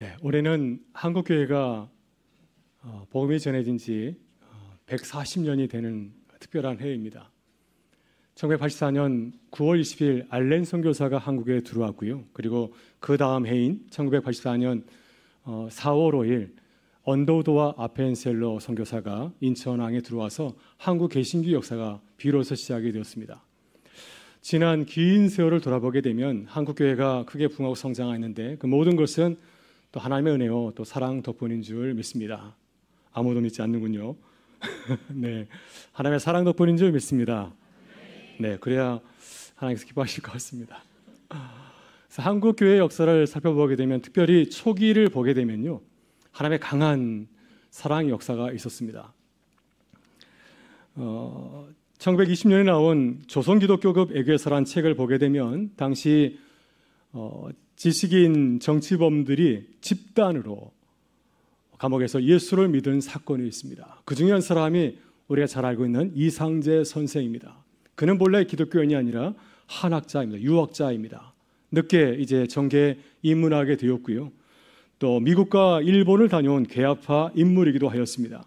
네, 올해는 한국교회가 어, 복음이 전해진 지 140년이 어, 되는 특별한 해입니다. 1984년 9월 20일 알렌 선교사가 한국에 들어왔고요. 그리고 그 다음 해인 1984년 4월 5일 언더우드와 아펜셀러 선교사가 인천항에 들어와서 한국 개신교 역사가 비로소 시작이 되었습니다. 지난 긴 세월을 돌아보게 되면 한국 교회가 크게 붕하고 성장했는데 그 모든 것은 또 하나님의 은혜요, 또 사랑 덕분인 줄 믿습니다. 아무도 믿지 않는군요. 네, 하나님의 사랑 덕분인 줄 믿습니다. 네, 그래야 하나님께서 기뻐하실 것 같습니다. 한국 교회 역사를 살펴보게 되면 특별히 초기를 보게 되면요, 하나님의 강한 사랑의 역사가 있었습니다. 어, 1920년에 나온 조선기독교급 애교에서란 책을 보게 되면 당시 어, 지식인 정치범들이 집단으로 감옥에서 예수를 믿은 사건이 있습니다. 그 중에 한 사람이 우리가 잘 알고 있는 이상재 선생입니다. 그는 본래 기독교인이 아니라 한학자입니다. 유학자입니다. 늦게 이제 정계에 입문하게 되었고요. 또 미국과 일본을 다녀온 개화파 인물이기도 하였습니다.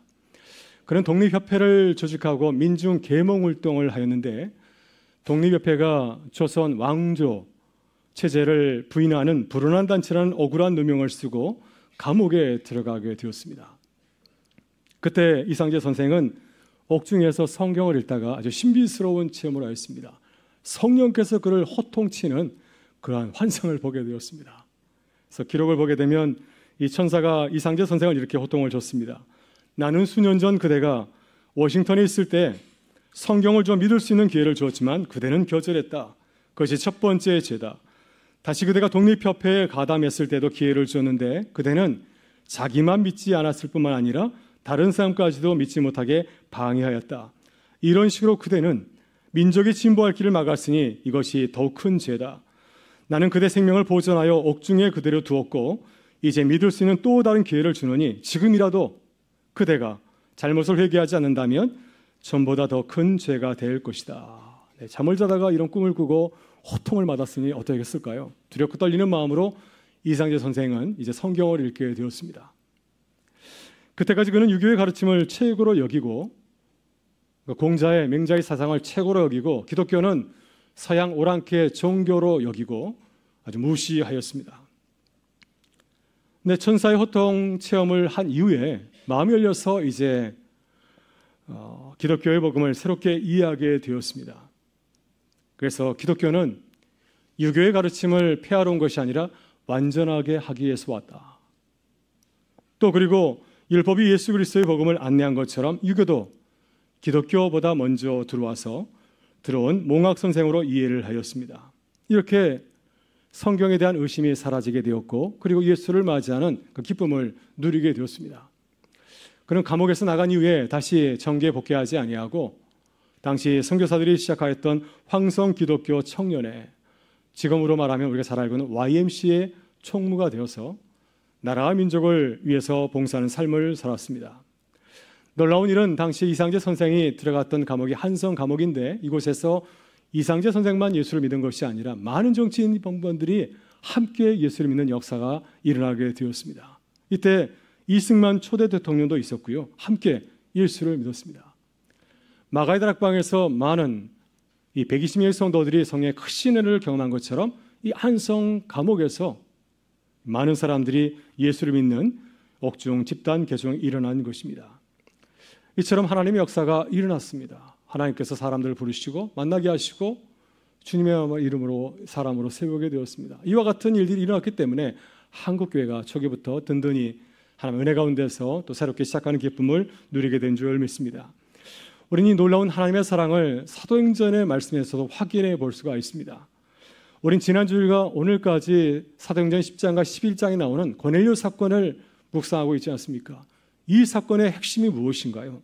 그는 독립협회를 조직하고 민중 계몽 활동을 하였는데 독립협회가 조선 왕조 체제를 부인하는 불운한 단체라는 억울한 누명을 쓰고 감옥에 들어가게 되었습니다. 그때 이상재 선생은 옥중에서 성경을 읽다가 아주 신비스러운 체험을 하였습니다. 성령께서 그를 호통치는 그러한 환상을 보게 되었습니다. 그래서 기록을 보게 되면 이 천사가 이상재 선생을 이렇게 호통을 줬습니다. 나는 수년 전 그대가 워싱턴에 있을 때 성경을 좀 믿을 수 있는 기회를 주었지만 그대는 거절했다. 그것이 첫 번째 죄다. 다시 그대가 독립협회에 가담했을 때도 기회를 주었는데 그대는 자기만 믿지 않았을 뿐만 아니라 다른 사람까지도 믿지 못하게 방해하였다. 이런 식으로 그대는 민족이 진보할 길을 막았으니 이것이 더욱 큰 죄다. 나는 그대 생명을 보존하여 옥중에 그대로 두었고 이제 믿을 수 있는 또 다른 기회를 주느니 지금이라도 그대가 잘못을 회개하지 않는다면 전보다 더 큰 죄가 될 것이다. 예, 잠을 자다가 이런 꿈을 꾸고 호통을 맞았으니 어떻겠을까요? 두렵고 떨리는 마음으로 이상재 선생은 이제 성경을 읽게 되었습니다. 그때까지 그는 유교의 가르침을 최고로 여기고 그러니까 공자의 맹자의 사상을 최고로 여기고 기독교는 서양 오랑캐의 종교로 여기고 아주 무시하였습니다. 근 네, 천사의 호통 체험을 한 이후에 마음이 열려서 이제 어, 기독교의 복음을 새롭게 이해하게 되었습니다. 그래서 기독교는 유교의 가르침을 폐하러 온 것이 아니라 완전하게 하기 위해서 왔다. 또 그리고 율법이 예수 그리스도의 복음을 안내한 것처럼 유교도 기독교보다 먼저 들어와서 들어온 몽학 선생으로 이해를 하였습니다. 이렇게 성경에 대한 의심이 사라지게 되었고 그리고 예수를 맞이하는 그 기쁨을 누리게 되었습니다. 그는 감옥에서 나간 이후에 다시 정계에 복귀하지 아니하고 당시 선교사들이 시작하였던 황성 기독교 청년회 지금으로 말하면 우리가 잘 알고 있는 YMC의 총무가 되어서 나라와 민족을 위해서 봉사하는 삶을 살았습니다. 놀라운 일은 당시 이상재 선생이 들어갔던 감옥이 한성 감옥인데 이곳에서 이상재 선생만 예수를 믿은 것이 아니라 많은 정치인 범관들이 함께 예수를 믿는 역사가 일어나게 되었습니다. 이때 이승만 초대 대통령도 있었고요. 함께 예수를 믿었습니다. 마가이다락방에서 많은 이 120명의 성도들이 성령의 크신 은혜를 경험한 것처럼 이 한성 감옥에서 많은 사람들이 예수를 믿는 옥중 집단 개종이 일어난 것입니다. 이처럼 하나님의 역사가 일어났습니다. 하나님께서 사람들을 부르시고 만나게 하시고 주님의 이름으로 사람으로 세우게 되었습니다. 이와 같은 일들이 일어났기 때문에 한국 교회가 초기부터 든든히 하나님의 은혜 가운데서 또 새롭게 시작하는 기쁨을 누리게 된 줄 믿습니다. 우리는 이 놀라운 하나님의 사랑을 사도행전의 말씀에서도 확인해 볼 수가 있습니다. 우린 지난주일과 오늘까지 사도행전 10장과 11장에 나오는 고넬료 사건을 묵상하고 있지 않습니까? 이 사건의 핵심이 무엇인가요?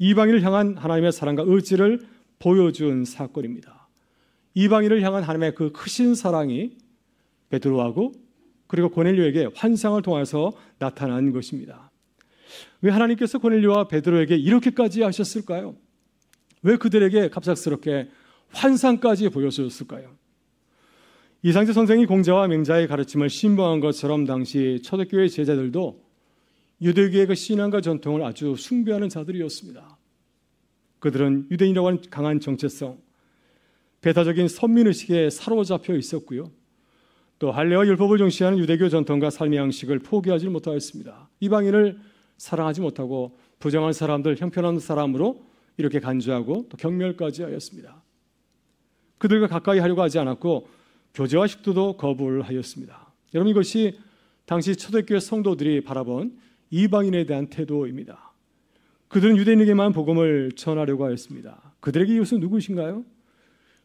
이방인을 향한 하나님의 사랑과 의지를 보여준 사건입니다. 이방인을 향한 하나님의 그 크신 사랑이 베드로하고 그리고 고넬료에게 환상을 통해서 나타난 것입니다. 왜 하나님께서 고넬료와 베드로에게 이렇게까지 하셨을까요? 왜 그들에게 갑작스럽게 환상까지 보여주셨을까요? 이상재 선생이 공자와 맹자의 가르침을 신봉한 것처럼 당시 초대교회 제자들도 유대교의 그 신앙과 전통을 아주 숭배하는 자들이었습니다. 그들은 유대인이라고 하는 강한 정체성, 배타적인 선민의식에 사로잡혀 있었고요. 또 할례와 율법을 중시하는 유대교 전통과 삶의 양식을 포기하지 못하였습니다. 이방인을 사랑하지 못하고 부정한 사람들, 형편없는 사람으로 이렇게 간주하고 또 경멸까지 하였습니다. 그들과 가까이 하려고 하지 않았고 교제와 식도도 거부를 하였습니다. 여러분 이것이 당시 초대교회 성도들이 바라본 이방인에 대한 태도입니다. 그들은 유대인에게만 복음을 전하려고 하였습니다. 그들에게 이웃은 누구신가요?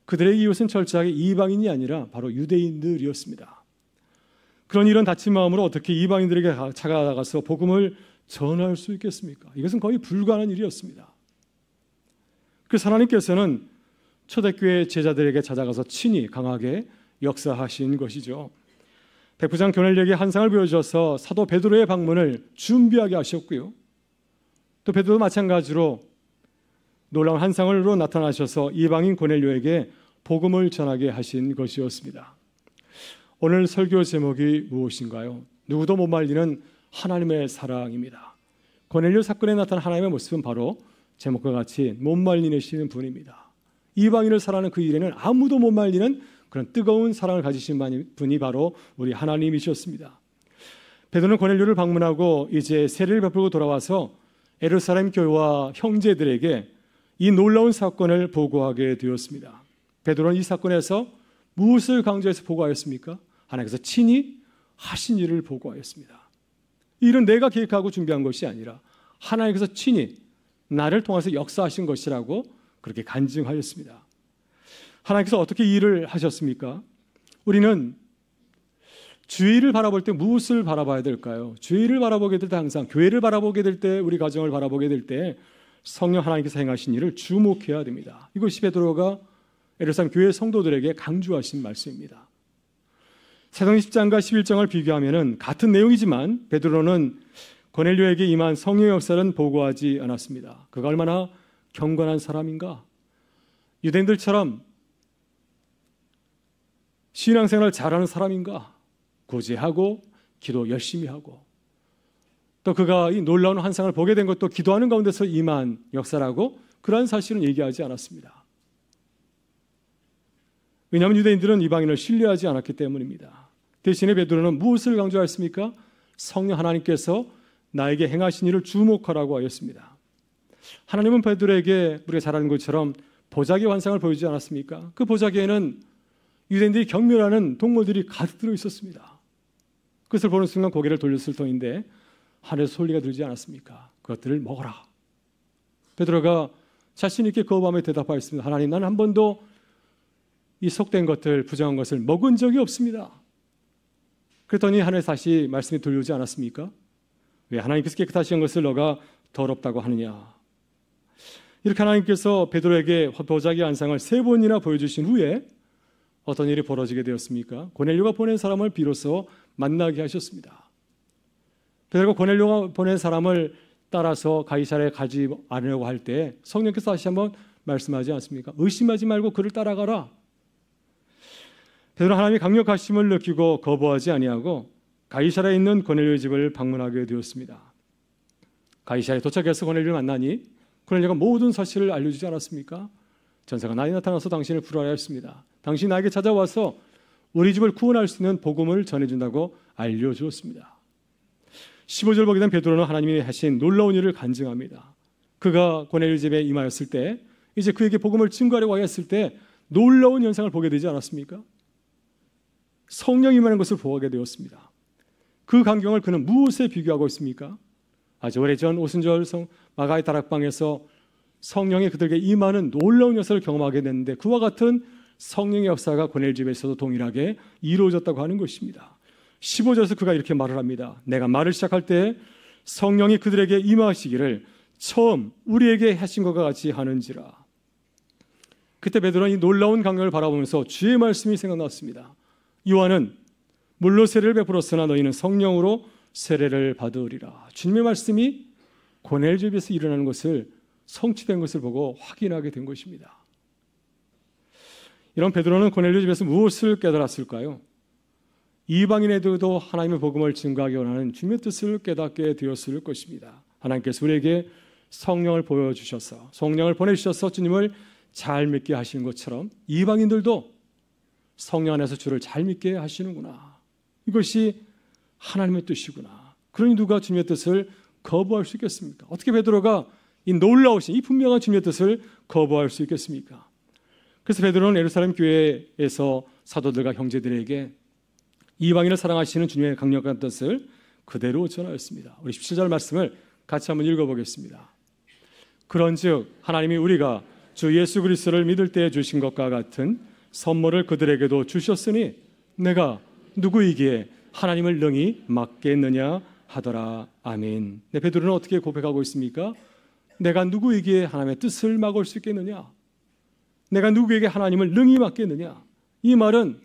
그들에게 이웃은 철저하게 이방인이 아니라 바로 유대인들이었습니다. 그런 이런 다친 마음으로 어떻게 이방인들에게 찾아가서 복음을 전할 수 있겠습니까? 이것은 거의 불가능한 일이었습니다. 그래서 하나님께서는 초대교회 제자들에게 찾아가서 친히 강하게 역사하신 것이죠. 백부장 교넬력의 한상을 보여주서 사도 베드로의 방문을 준비하게 하셨고요. 또 베드로도 마찬가지로 놀라운 한상을로 나타나셔서 이방인 고넬료에게 복음을 전하게 하신 것이었습니다. 오늘 설교 제목이 무엇인가요? 누구도 못 말리는 하나님의 사랑입니다. 고넬료 사건에 나타난 하나님의 모습은 바로 제목과 같이 못 말리시는 분입니다. 이방인을 사랑하는 그 일에는 아무도 못 말리는 그런 뜨거운 사랑을 가지신 분이 바로 우리 하나님이셨습니다. 베드로는 고넬료를 방문하고 이제 세례를 베풀고 돌아와서 에르사렘 교회와 형제들에게 이 놀라운 사건을 보고하게 되었습니다. 베드로는 이 사건에서 무엇을 강조해서 보고하였습니까? 하나님께서 친히 하신 일을 보고하였습니다. 일은 내가 계획하고 준비한 것이 아니라 하나님께서 친히 나를 통해서 역사하신 것이라고 그렇게 간증하였습니다. 하나님께서 어떻게 일을 하셨습니까? 우리는 주의를 바라볼 때 무엇을 바라봐야 될까요? 주의를 바라보게 될 때 항상 교회를 바라보게 될 때 우리 가정을 바라보게 될 때 성령 하나님께서 행하신 일을 주목해야 됩니다. 이것이 베드로가 예루살렘 교회 성도들에게 강조하신 말씀입니다. 사도행 10장과 11장을 비교하면 같은 내용이지만 베드로는 고넬료에게 임한 성령 역사는 보고하지 않았습니다. 그가 얼마나 경건한 사람인가? 유대인들처럼 신앙생활 잘하는 사람인가? 고제하고 기도 열심히 하고 또 그가 이 놀라운 환상을 보게 된 것도 기도하는 가운데서 임한 역사라고 그러한 사실은 얘기하지 않았습니다. 왜냐하면 유대인들은 이방인을 신뢰하지 않았기 때문입니다. 대신에 베드로는 무엇을 강조했습니까? 성령 하나님께서 나에게 행하신 일을 주목하라고 하였습니다. 하나님은 베드로에게 우리가 잘 아는 것처럼 보자기 환상을 보여주지 않았습니까? 그 보자기에는 유대인들이 경멸하는 동물들이 가득 들어 있었습니다. 그것을 보는 순간 고개를 돌렸을 터인데 하늘에 소리가 들지 않았습니까? 그것들을 먹어라. 베드로가 자신 있게 거부하며 그 대답하였습니다. 하나님, 나는 한 번도 이 속된 것들, 부정한 것을 먹은 적이 없습니다. 그랬더니 하늘에서 다시 말씀이 들려오지 않았습니까? 왜 하나님께서 깨끗하신 것을 너가 더럽다고 하느냐? 이렇게 하나님께서 베드로에게 보자기 안상을 세 번이나 보여주신 후에 어떤 일이 벌어지게 되었습니까? 고넬료가 보낸 사람을 비로소 만나게 하셨습니다. 베드로가 고넬료가 보낸 사람을 따라서 가이사랴에 가지 않으려고 할 때 성령께서 다시 한번 말씀하지 않습니까? 의심하지 말고 그를 따라가라. 베드로 하나님이 강력하심을 느끼고 거부하지 아니하고 가이사라에 있는 고넬료의 집을 방문하게 되었습니다. 가이사라에 도착해서 고넬료를 만나니 고넬료가 모든 사실을 알려주지 않았습니까? 전사가 나에 나타나서 당신을 불화하였습니다. 당신이 나에게 찾아와서 우리 집을 구원할 수 있는 복음을 전해준다고 알려주었습니다. 15절 보게 된 베드로는 하나님이 하신 놀라운 일을 간증합니다. 그가 고넬료 집에 임하였을 때 이제 그에게 복음을 증거하려고 하였을 때 놀라운 현상을 보게 되지 않았습니까? 성령이 임하는 것을 보게 하 되었습니다. 그 광경을 그는 무엇에 비교하고 있습니까? 아주 오래전 오순절 성 마가의 다락방에서 성령이 그들에게 임하는 놀라운 역사를 경험하게 됐는데 그와 같은 성령의 역사가 고넬 집에서도 동일하게 이루어졌다고 하는 것입니다. 15절에서 그가 이렇게 말을 합니다. 내가 말을 시작할 때 성령이 그들에게 임하시기를 처음 우리에게 하신 것과 같이 하는지라. 그때 베드로는 이 놀라운 광경을 바라보면서 주의 말씀이 생각났습니다. 요한은 물로 세례를 베풀었으나 너희는 성령으로 세례를 받으리라. 주님의 말씀이 고넬 집에서 일어나는 것을 성취된 것을 보고 확인하게 된 것입니다. 이런 베드로는 고넬료 집에서 무엇을 깨달았을까요? 이방인에게도 하나님의 복음을 증가하기 원하는 주님의 뜻을 깨닫게 되었을 것입니다. 하나님께서 우리에게 성령을 보여주셔서 성령을 보내주셔서 주님을 잘 믿게 하신 것처럼 이방인들도 성령 안에서 주를 잘 믿게 하시는구나. 이것이 하나님의 뜻이구나. 그러니 누가 주님의 뜻을 거부할 수 있겠습니까? 어떻게 베드로가 이 놀라우신 이 분명한 주님의 뜻을 거부할 수 있겠습니까? 그래서 베드로는 예루살렘 교회에서 사도들과 형제들에게 이방인을 사랑하시는 주님의 강력한 뜻을 그대로 전하였습니다. 우리 17절 말씀을 같이 한번 읽어보겠습니다. 그런즉 하나님이 우리가 주 예수 그리스도를 믿을 때 주신 것과 같은 선물을 그들에게도 주셨으니 내가 누구이기에 하나님을 능히 맡겠느냐 하더라. 아멘. 네, 베드로는 어떻게 고백하고 있습니까? 내가 누구에 하나님의 뜻을 막을 수 있겠느냐? 내가 누구에게 하나님을 능히 맡겠느냐? 이 말은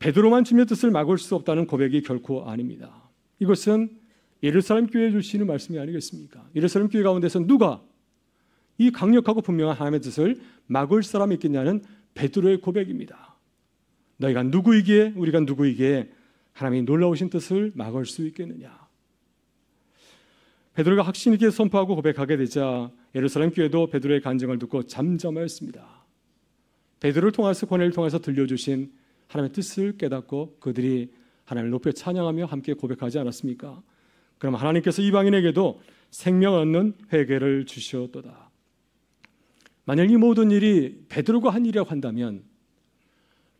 베드로만 주의 뜻을 막을 수 없다는 고백이 결코 아닙니다. 이것은 예루살렘 교회 주시는 말씀이 아니겠습니까? 예루살렘 교회 가운데서 누가 이 강력하고 분명한 하나님의 뜻을 막을 사람이 있겠냐는 베드로의 고백입니다. 너희가 누구이기에 우리가 누구이기에 하나님이 놀라우신 뜻을 막을 수 있겠느냐. 베드로가 확신 있게 선포하고 고백하게 되자 예루살렘 교회도 베드로의 간증을 듣고 잠잠하였습니다. 베드로를 통해서 권해를 통해서 들려주신 하나님의 뜻을 깨닫고 그들이 하나님을 높여 찬양하며 함께 고백하지 않았습니까? 그럼 하나님께서 이방인에게도 생명 얻는 회개를 주시었도다. 만약 이 모든 일이 베드로가 한 일이라고 한다면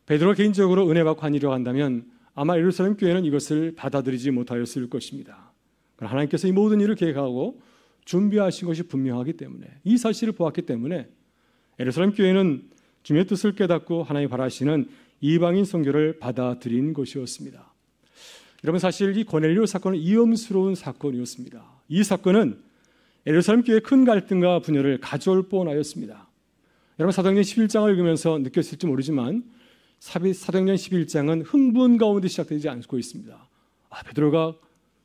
베드로가 개인적으로 은혜 받고 한 일이라고 한다면 아마 예루살렘 교회는 이것을 받아들이지 못하였을 것입니다. 하나님께서 이 모든 일을 계획하고 준비하신 것이 분명하기 때문에 이 사실을 보았기 때문에 예루살렘 교회는 주님의 뜻을 깨닫고 하나님 바라시는 이방인 선교를 받아들인 것이었습니다. 여러분 사실 이고엘리오 사건은 위험스러운 사건이었습니다. 이 사건은 예루살렘 교회 큰 갈등과 분열을 가져올 뻔하였습니다. 여러분 사도행전 11장을 읽으면서 느꼈을지 모르지만 사도행전 11장은 흥분 가운데 시작되지 않고 있습니다. 아, 베드로가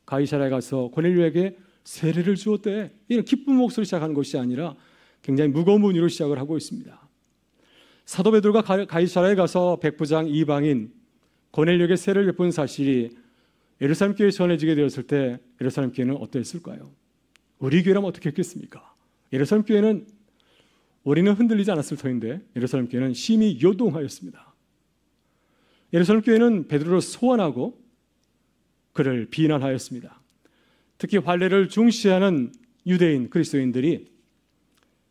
가이사라에 가서 고넬료에게 세례를 주었대. 이런 기쁜 목소리 시작하는 것이 아니라 굉장히 무거운 분위로 시작을 하고 있습니다. 사도 베드로가 가이사라에 가서 백부장 이방인 고넬료에게 세례를 베푼 사실이 예루살렘 교회에 전해지게 되었을 때 예루살렘 교회는 어떠을까요 우리 교회라면 어떻게 했겠습니까? 예루살렘 교회는 우리는 흔들리지 않았을 터인데 예루살렘 교회는 심히 요동하였습니다. 예루살렘 교회는 베드로를 소환하고 그를 비난하였습니다. 특히 환례를 중시하는 유대인 그리스도인들이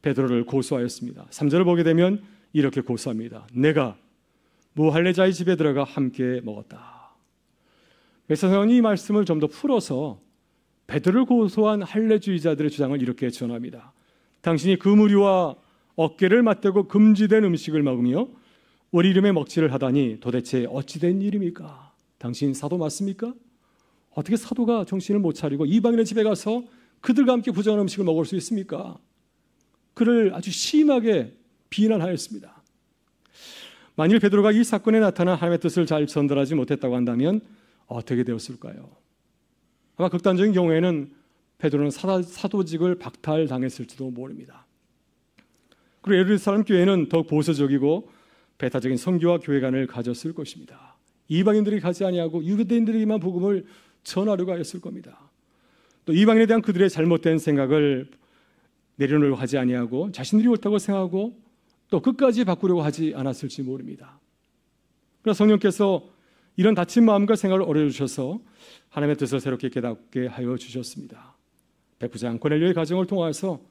베드로를 고소하였습니다. 3절을 보게 되면 이렇게 고소합니다. 내가 무할례자의 집에 들어가 함께 먹었다. 백사선이 이 말씀을 좀 더 풀어서 베드를 로 고소한 할례주의자들의 주장을 이렇게 전합니다. 당신이 그무리와 어깨를 맞대고 금지된 음식을 먹으며 우리 이름에 먹지를 하다니 도대체 어찌된 일입니까? 당신 사도 맞습니까? 어떻게 사도가 정신을 못 차리고 이방인의 집에 가서 그들과 함께 부정한 음식을 먹을 수 있습니까? 그를 아주 심하게 비난하였습니다. 만일 베드로가 이 사건에 나타난 하나님의 뜻을 잘 전달하지 못했다고 한다면 어떻게 되었을까요? 아마 극단적인 경우에는 베드로는 사도직을 박탈당했을지도 모릅니다. 그리고 예루살렘 교회는 더 보수적이고 배타적인 선교와 교회관을 가졌을 것입니다. 이방인들이 가지 아니하고 유대인들에게만 복음을 전하려고 하였을 겁니다. 또 이방인에 대한 그들의 잘못된 생각을 내려놓으려고 하지 아니하고 자신들이 옳다고 생각하고 또 끝까지 바꾸려고 하지 않았을지 모릅니다. 그러나 성령께서 이런 다친 마음과 생각을 어려 주셔서 하나님의 뜻을 새롭게 깨닫게 하여 주셨습니다. 백부장 코넬료의 가정을 통해서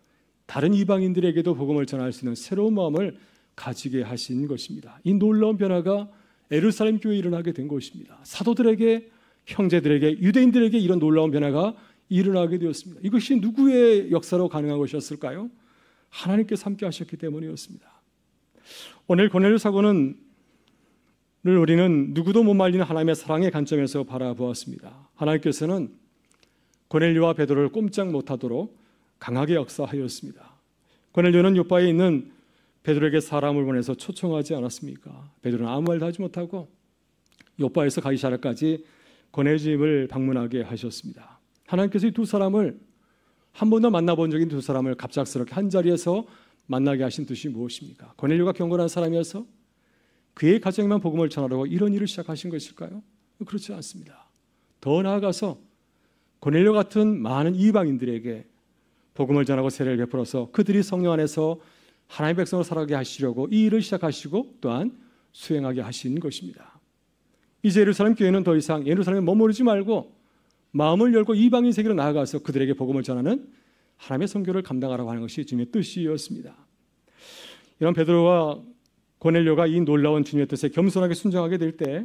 다른 이방인들에게도 복음을 전할 수 있는 새로운 마음을 가지게 하신 것입니다. 이 놀라운 변화가 에르살렘 교회에 일어나게 된 것입니다. 사도들에게 형제들에게 유대인들에게 이런 놀라운 변화가 일어나게 되었습니다. 이것이 누구의 역사로 가능한 것이었을까요? 하나님께 함께 하셨기 때문이었습니다. 오늘 고넬료 사고는 를 우리는 누구도 못 말리는 하나님의 사랑의 관점에서 바라보았습니다. 하나님께서는 고넬료와 베드로를 꼼짝 못하도록 강하게 역사하였습니다. 고넬료는 요파에 있는 베드로에게 사람을 보내서 초청하지 않았습니까? 베드로는 아무 말도 하지 못하고 요파에서 가이 시작까지 고넬 집을 방문하게 하셨습니다. 하나님께서 이 두 사람을 한 번도 만나본 적인 두 사람을 갑작스럽게 한 자리에서 만나게 하신 뜻이 무엇입니까? 고넬료가 경건한 사람이어서 그의 가정에만 복음을 전하라고 이런 일을 시작하신 것일까요? 그렇지 않습니다. 더 나아가서 고넬료 같은 많은 이방인들에게 복음을 전하고 세례를 베풀어서 그들이 성령 안에서 하나님의 백성으로 살아가게 하시려고 이 일을 시작하시고 또한 수행하게 하신 것입니다. 이제 예루살렘 교회는 더 이상 예루살렘에 머무르지 말고 마음을 열고 이방인 세계로 나아가서 그들에게 복음을 전하는 하나님의 선교를 감당하라고 하는 것이 주님의 뜻이었습니다. 이런 베드로와 고넬료가 이 놀라운 주님의 뜻에 겸손하게 순종하게 될 때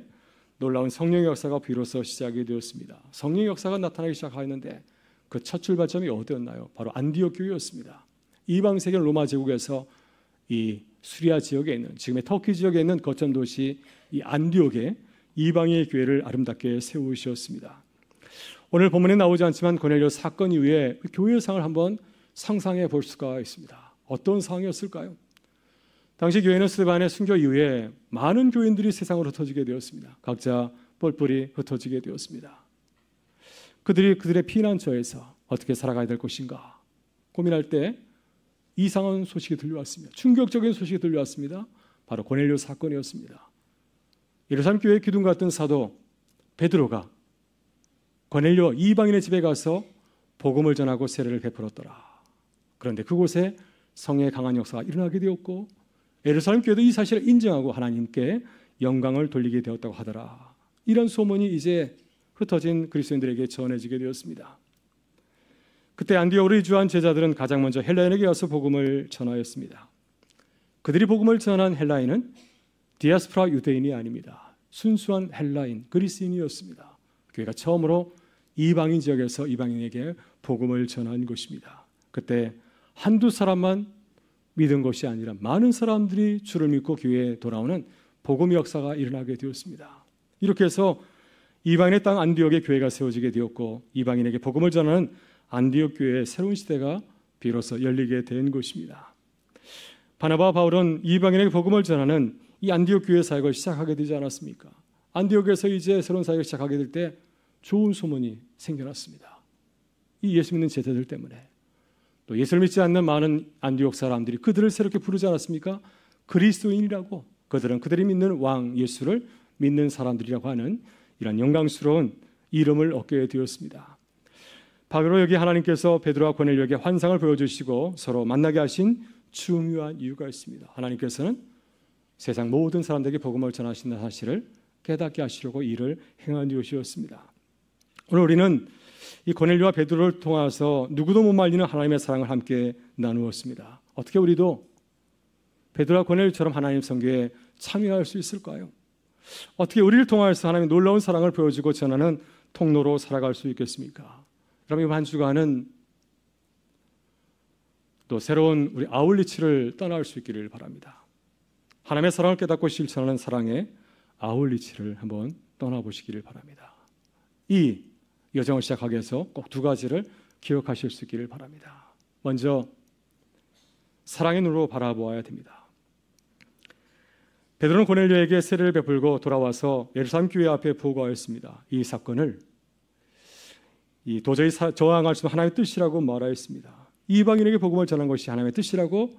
놀라운 성령의 역사가 비로소 시작이 되었습니다. 성령의 역사가 나타나기 시작하였는데 그 첫 출발점이 어디였나요? 바로 안디옥 교회였습니다. 이방 세계 로마 제국에서 이 수리아 지역에 있는 지금의 터키 지역에 있는 거점 도시 이 안디옥에 이방의 교회를 아름답게 세우셨습니다. 오늘 본문에 나오지 않지만 고넬료 사건 이후에 교회상을 한번 상상해 볼 수가 있습니다. 어떤 상황이었을까요? 당시 교회는 스테반의 순교 이후에 많은 교인들이 세상으로 흩어지게 되었습니다. 각자 뿔뿔이 흩어지게 되었습니다. 그들이 그들의 피난처에서 어떻게 살아가야 될 것인가 고민할 때 이상한 소식이 들려왔습니다. 충격적인 소식이 들려왔습니다. 바로 고넬료 사건이었습니다. 예루살렘 교회 기둥 같은 사도 베드로가 고넬료 이방인의 집에 가서 복음을 전하고 세례를 베풀었더라. 그런데 그곳에 성의 강한 역사가 일어나게 되었고 예루살렘 교회도 이 사실을 인정하고 하나님께 영광을 돌리게 되었다고 하더라. 이런 소문이 이제 흩어진 그리스도인들에게 전해지게 되었습니다. 그때 안디오를 주한 제자들은 가장 먼저 헬라인에게 와서 복음을 전하였습니다. 그들이 복음을 전한 헬라인은 디아스프라 유대인이 아닙니다. 순수한 헬라인 그리스인이었습니다. 교회가 처음으로 이방인 지역에서 이방인에게 복음을 전한 것입니다. 그때 한두 사람만 믿은 것이 아니라 많은 사람들이 주를 믿고 교회에 돌아오는 복음 역사가 일어나게 되었습니다. 이렇게 해서 이방인의 땅 안디옥에 교회가 세워지게 되었고 이방인에게 복음을 전하는 안디옥 교회의 새로운 시대가 비로소 열리게 된 것입니다. 바나바 바울은 이방인에게 복음을 전하는 이 안디옥 교회 사역을 시작하게 되지 않았습니까? 안디옥에서 이제 새로운 사역을 시작하게 될 때 좋은 소문이 생겨났습니다. 이 예수 믿는 제자들 때문에 또 예수를 믿지 않는 많은 안디옥 사람들이 그들을 새롭게 부르지 않았습니까? 그리스도인이라고 그들은 그들이 믿는 왕 예수를 믿는 사람들이라고 하는 이런 영광스러운 이름을 얻게 되었습니다. 바로 여기 하나님께서 베드로와 고넬료에게 환상을 보여주시고 서로 만나게 하신 중요한 이유가 있습니다. 하나님께서는 세상 모든 사람들에게 복음을 전하신다는 사실을 깨닫게 하시려고 이를 행한 것이었습니다. 오늘 우리는 이 고넬료와 베드로를 통해서 누구도 못 말리는 하나님의 사랑을 함께 나누었습니다. 어떻게 우리도 베드로와 고넬료처럼 하나님 성교에 참여할 수 있을까요? 어떻게 우리를 통해서 하나님의 놀라운 사랑을 보여주고 전하는 통로로 살아갈 수 있겠습니까? 그럼 이번 한 주간은 또 새로운 우리 아울리치를 떠나수 있기를 바랍니다. 하나님의 사랑을 깨닫고 실천하는 사랑의 아울리치를 한번 떠나보시기를 바랍니다. 이 여정을 시작하기 위해서 꼭 두 가지를 기억하실 수 있기를 바랍니다. 먼저 사랑의 눈으로 바라보아야 됩니다. 베드로는 고넬료에게 세례를 베풀고 돌아와서 예루살렘 교회 앞에 보고하였습니다. 이 사건을 이 도저히 사, 저항할 수 없는 하나님의 뜻이라고 말하였습니다. 이방인에게 복음을 전한 것이 하나님의 뜻이라고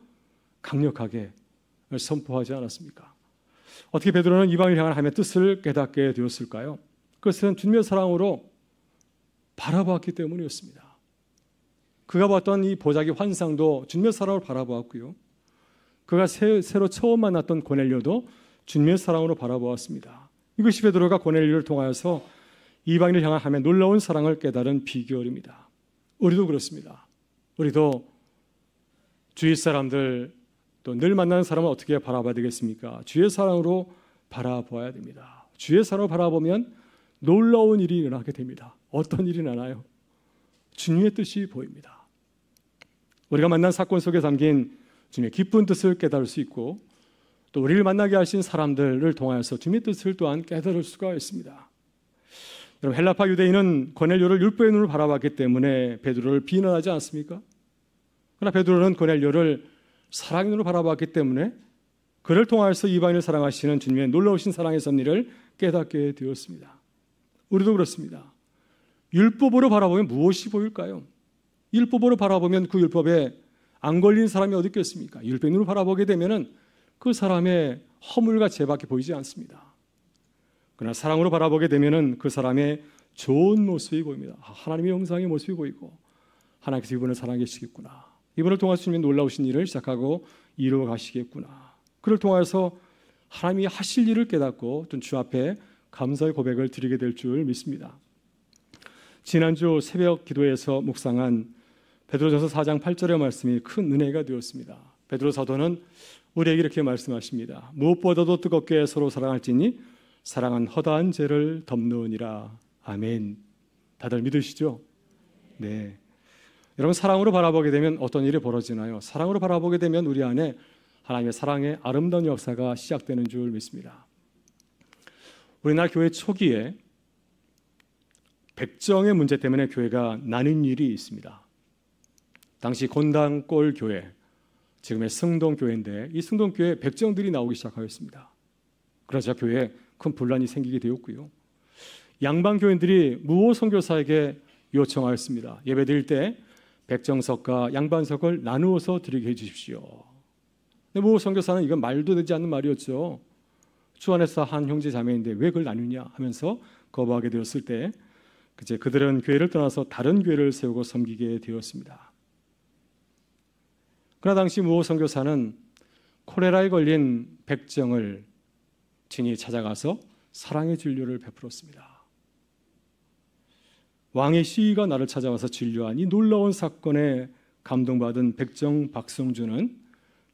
강력하게 선포하지 않았습니까? 어떻게 베드로는 이방인을 향한 하나님의 뜻을 깨닫게 되었을까요? 그것은 주님의 사랑으로 바라보았기 때문이었습니다. 그가 봤던 이 보자기 환상도 주님의 사랑을 바라보았고요. 그가 새, 로 처음 만났던 고넬료도 주님의 사랑으로 바라보았습니다. 이것이 베드로가 고넬료를 통하여서 이방인을 향하며 놀라운 사랑을 깨달은 비결입니다. 우리도 그렇습니다. 우리도 주위 사람들 또 늘 만나는 사람을 어떻게 바라봐야 되겠습니까? 주의 사랑으로 바라봐야 됩니다. 주의 사랑으 바라보면 놀라운 일이 일어나게 됩니다. 어떤 일이 나나요? 주님의 뜻이 보입니다. 우리가 만난 사건 속에 담긴 주님의 기쁜 뜻을 깨달을 수 있고 또 우리를 만나게 하신 사람들을 통하여서 주님의 뜻을 또한 깨달을 수가 있습니다. 여러분 헬라파 유대인은 고넬료를 율법의 눈으로 바라봤기 때문에 베드로를 비난하지 않습니까? 그러나 베드로는 고넬료를 사랑의 눈으로 바라봤기 때문에 그를 통하여서 이방인을 사랑하시는 주님의 놀라우신 사랑의 섭리를 깨닫게 되었습니다. 우리도 그렇습니다. 율법으로 바라보면 무엇이 보일까요? 율법으로 바라보면 그 율법에 안 걸린 사람이 어디 있겠습니까? 율법으로 바라보게 되면은 그 사람의 허물과 죄밖에 보이지 않습니다. 그러나 사랑으로 바라보게 되면은 그 사람의 좋은 모습이 보입니다. 아, 하나님의 영상의 모습이 보이고 하나님께서 이분을 사랑하시겠구나. 이분을 통해서 주님 놀라우신 일을 시작하고 이루어 가시겠구나. 그를 통해서 하나님이 하실 일을 깨닫고 또주 앞에 감사의 고백을 드리게 될 줄 믿습니다. 지난주 새벽 기도에서 묵상한 베드로전서 4장 8절의 말씀이 큰 은혜가 되었습니다. 베드로 사도는 우리에게 이렇게 말씀하십니다. 무엇보다도 뜨겁게 서로 사랑할지니 사랑은 허다한 죄를 덮느니라. 아멘. 다들 믿으시죠? 네. 여러분 사랑으로 바라보게 되면 어떤 일이 벌어지나요? 사랑으로 바라보게 되면 우리 안에 하나님의 사랑의 아름다운 역사가 시작되는 줄 믿습니다. 우리나라 교회 초기에 백정의 문제 때문에 교회가 나는 일이 있습니다. 당시 건당골 교회, 지금의 승동교회인데 이 승동교회 백정들이 나오기 시작하였습니다. 그러자 교회에 큰 분란이 생기게 되었고요. 양반 교인들이 무호 선교사에게 요청하였습니다. 예배 드릴 때 백정석과 양반석을 나누어서 드리게 해주십시오. 무호 선교사는 이건 말도 되지 않는 말이었죠. 주 안에서 한 형제 자매인데 왜 그걸 나누냐 하면서 거부하게 되었을 때 이제 그들은 교회를 떠나서 다른 교회를 세우고 섬기게 되었습니다. 그러나 당시 무호 선교사는 코레라에 걸린 백정을 진이 찾아가서 사랑의 진료를 베풀었습니다. 왕의 시위가 나를 찾아와서 진료한 이 놀라운 사건에 감동받은 백정 박성준은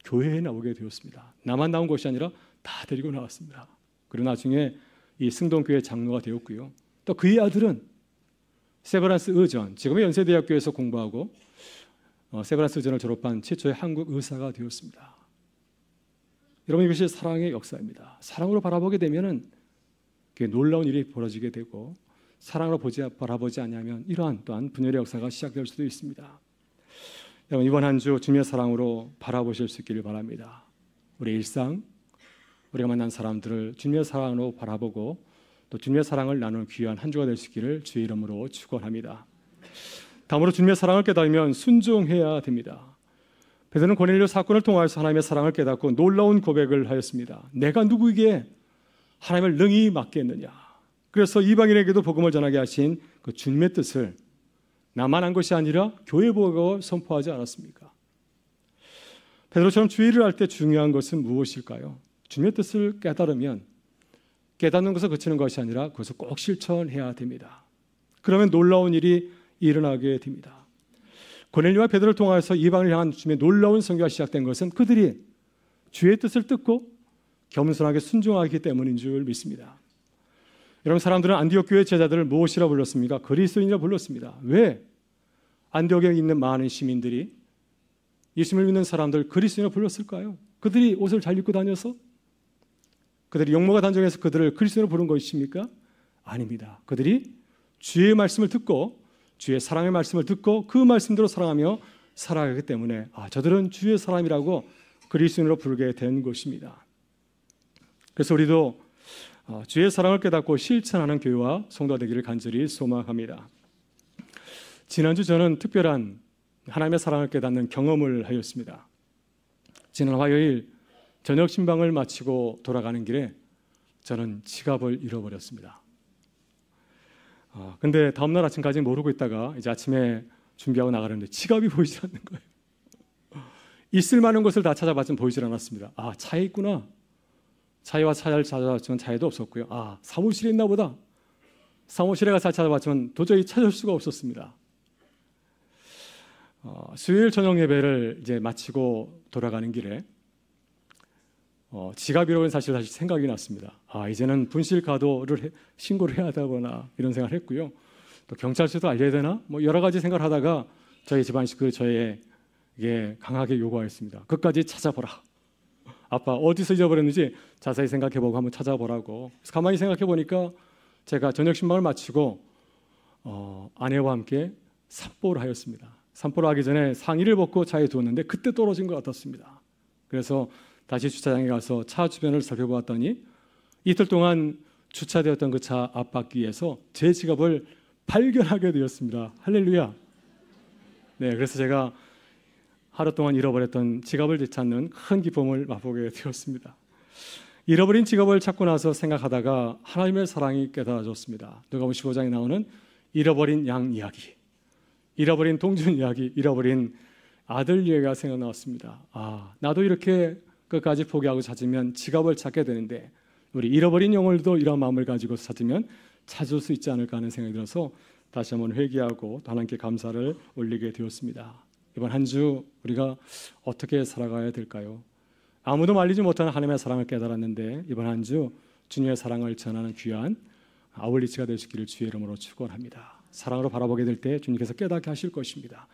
교회에 나오게 되었습니다. 나만 나온 것이 아니라 다 데리고 나왔습니다. 그리고 나중에 이 승동교회 장로가 되었고요. 또 그의 아들은 세브란스 의전, 지금의 연세대학교에서 공부하고 어, 세브란스 의전을 졸업한 최초의 한국 의사가 되었습니다. 여러분 이것이 사랑의 역사입니다. 사랑으로 바라보게 되면은 놀라운 일이 벌어지게 되고 사랑으로 보지 바라보지 않으면 이러한 또한 분열의 역사가 시작될 수도 있습니다. 여러분 이번 한 주 주님의 사랑으로 바라보실 수 있기를 바랍니다. 우리 일상, 우리가 만난 사람들을 주님의 사랑으로 바라보고 또 주님의 사랑을 나누는 귀한 한 주가 될 수 있기를 주의 이름으로 축원합니다. 다음으로 주님의 사랑을 깨달으면 순종해야 됩니다. 베드로는 고넬료 사건을 통하여서 하나님의 사랑을 깨닫고 놀라운 고백을 하였습니다. 내가 누구에게 하나님을 능히 맡겠느냐? 그래서 이방인에게도 복음을 전하게 하신 그 주님의 뜻을 나만 한 것이 아니라 교회 보고 선포하지 않았습니까? 베드로처럼 주의를 할 때 중요한 것은 무엇일까요? 주님의 뜻을 깨달으면 깨닫는 것을 그치는 것이 아니라 그것을 꼭 실천해야 됩니다. 그러면 놀라운 일이 일어나게 됩니다. 고넬료와 베드로를 통하여서 이방을 향한 주님의 놀라운 성교가 시작된 것은 그들이 주의 뜻을 듣고 겸손하게 순종하기 때문인 줄 믿습니다. 여러분 사람들은 안디옥 교회 제자들을 무엇이라 불렀습니까? 그리스도인이라 불렀습니다. 왜? 안디옥에 있는 많은 시민들이 예수님을 믿는 사람들 그리스도인이라 불렀을까요? 그들이 옷을 잘 입고 다녀서 그들이 용모가 단정해서 그들을 그리스도로 부른 것입니까? 아닙니다. 그들이 주의 말씀을 듣고 주의 사랑의 말씀을 듣고 그 말씀대로 사랑하며 살아가기 때문에 아, 저들은 주의 사람이라고 그리스도인으로 부르게 된 것입니다. 그래서 우리도 어, 주의 사랑을 깨닫고 실천하는 교회와 성도 되기를 간절히 소망합니다. 지난주 저는 특별한 하나님의 사랑을 깨닫는 경험을 하였습니다. 지난 화요일 저녁 신방을 마치고 돌아가는 길에 저는 지갑을 잃어버렸습니다. 어, 근데 다음날 아침까지 모르고 있다가 이제 아침에 준비하고 나가는데 지갑이 보이지 않는 거예요. 있을 만한 곳을 다 찾아봤지만 보이질 않았습니다. 아, 차에 있구나. 차에와 차를 찾아봤지만 차에도 없었고요. 아, 사무실에 있나 보다. 사무실에 가서 찾아봤지만 도저히 찾을 수가 없었습니다. 어, 수요일 저녁 예배를 이제 마치고 돌아가는 길에 어, 지갑이라는 사실 다시 생각이 났습니다. 아 이제는 분실 가도를 해, 신고를 해야 하거나 이런 생각을 했고요. 또 경찰서도 알려야 되나? 뭐 여러 가지 생각을 하다가 저희 집안 식구 저에게 강하게 요구하였습니다. 끝까지 찾아보라. 아빠 어디서 잊어버렸는지 자세히 생각해보고 한번 찾아보라고. 그래서 가만히 생각해보니까 제가 저녁 신방을 마치고 어, 아내와 함께 산보를 하였습니다. 산보를 하기 전에 상의를 벗고 차에 두었는데 그때 떨어진 것 같았습니다. 그래서 다시 주차장에 가서 차 주변을 살펴보았더니 이틀 동안 주차되었던 그 차 앞바퀴에서 제 지갑을 발견하게 되었습니다. 할렐루야. 네, 그래서 제가 하루 동안 잃어버렸던 지갑을 되찾는 큰 기쁨을 맛보게 되었습니다. 잃어버린 지갑을 찾고 나서 생각하다가 하나님의 사랑이 깨달아졌습니다. 누가복음 15장에 나오는 잃어버린 양 이야기, 잃어버린 동준 이야기, 잃어버린 아들 이야기가 생각나왔습니다. 아, 나도 이렇게 끝까지 포기하고 찾으면 지갑을 찾게 되는데 우리 잃어버린 영혼도 이런 마음을 가지고 찾으면 찾을 수 있지 않을까 하는 생각이 들어서 다시 한번 회개하고 하나님께 감사를 올리게 되었습니다. 이번 한 주 우리가 어떻게 살아가야 될까요? 아무도 말리지 못하 하나님의 사랑을 깨달았는데 이번 한 주 주님의 사랑을 전하는 귀한 아울리치가 되시기를 주의 이름으로 축원합니다. 사랑으로 바라보게 될 때 주님께서 깨닫게 하실 것입니다.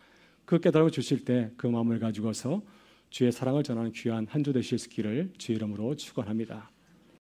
그 깨달음을 주실 때 그 마음을 가지고서 주의 사랑을 전하는 귀한 한주 되실 수 있기를 주의 이름으로 축원합니다.